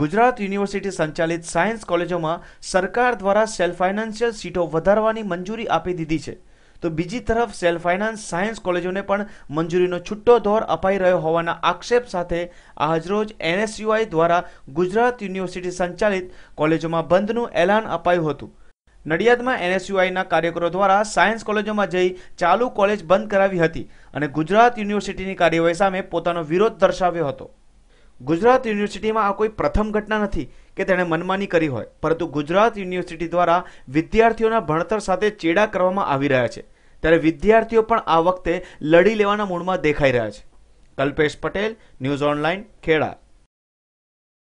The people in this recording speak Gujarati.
ગુજરાત યુનિવર્સિટી સંચાલિત સાયન્સ કોલેજોમાં સરકાર દ્વારા સેલ્ફ ફાઇનાન્શિયલ સીટો વધારવાની મંજૂરી આપી દીધી છે તો બીજી તરફ સેલ્ફ ફાઇનાન્સ સાયન્સ કોલેજોને પણ મંજૂરીનો છુટ્ટો દોર અપાઈ રહ્યો હોવાના આક્ષેપ સાથે આજરોજ એનએસયુઆઈ દ્વારા ગુજરાત યુનિવર્સિટી સંચાલિત કોલેજોમાં બંધનું એલાન અપાયું હતું નડિયાદમાં એનએસયુઆઈના કાર્યકરો દ્વારા સાયન્સ કોલેજોમાં જઈ ચાલુ કોલેજ બંધ કરાવી હતી અને ગુજરાત યુનિવર્સિટીની કાર્યવાહી સામે પોતાનો વિરોધ દર્શાવ્યો હતો ગુજરાત યુનિવર્સિટીમાં આ કોઈ પ્રથમ ઘટના નથી કે તેણે મનમાની કરી હોય પરંતુ ગુજરાત યુનિવર્સિટી દ્વારા વિદ્યાર્થીઓના ભણતર સાથે ચેડા કરવામાં આવી રહ્યા છે ત્યારે વિદ્યાર્થીઓ પણ આ વખતે લડી લેવાના મૂડમાં દેખાઈ રહ્યા છે કલ્પેશ પટેલ ન્યૂઝ ઓનલાઈન ખેડા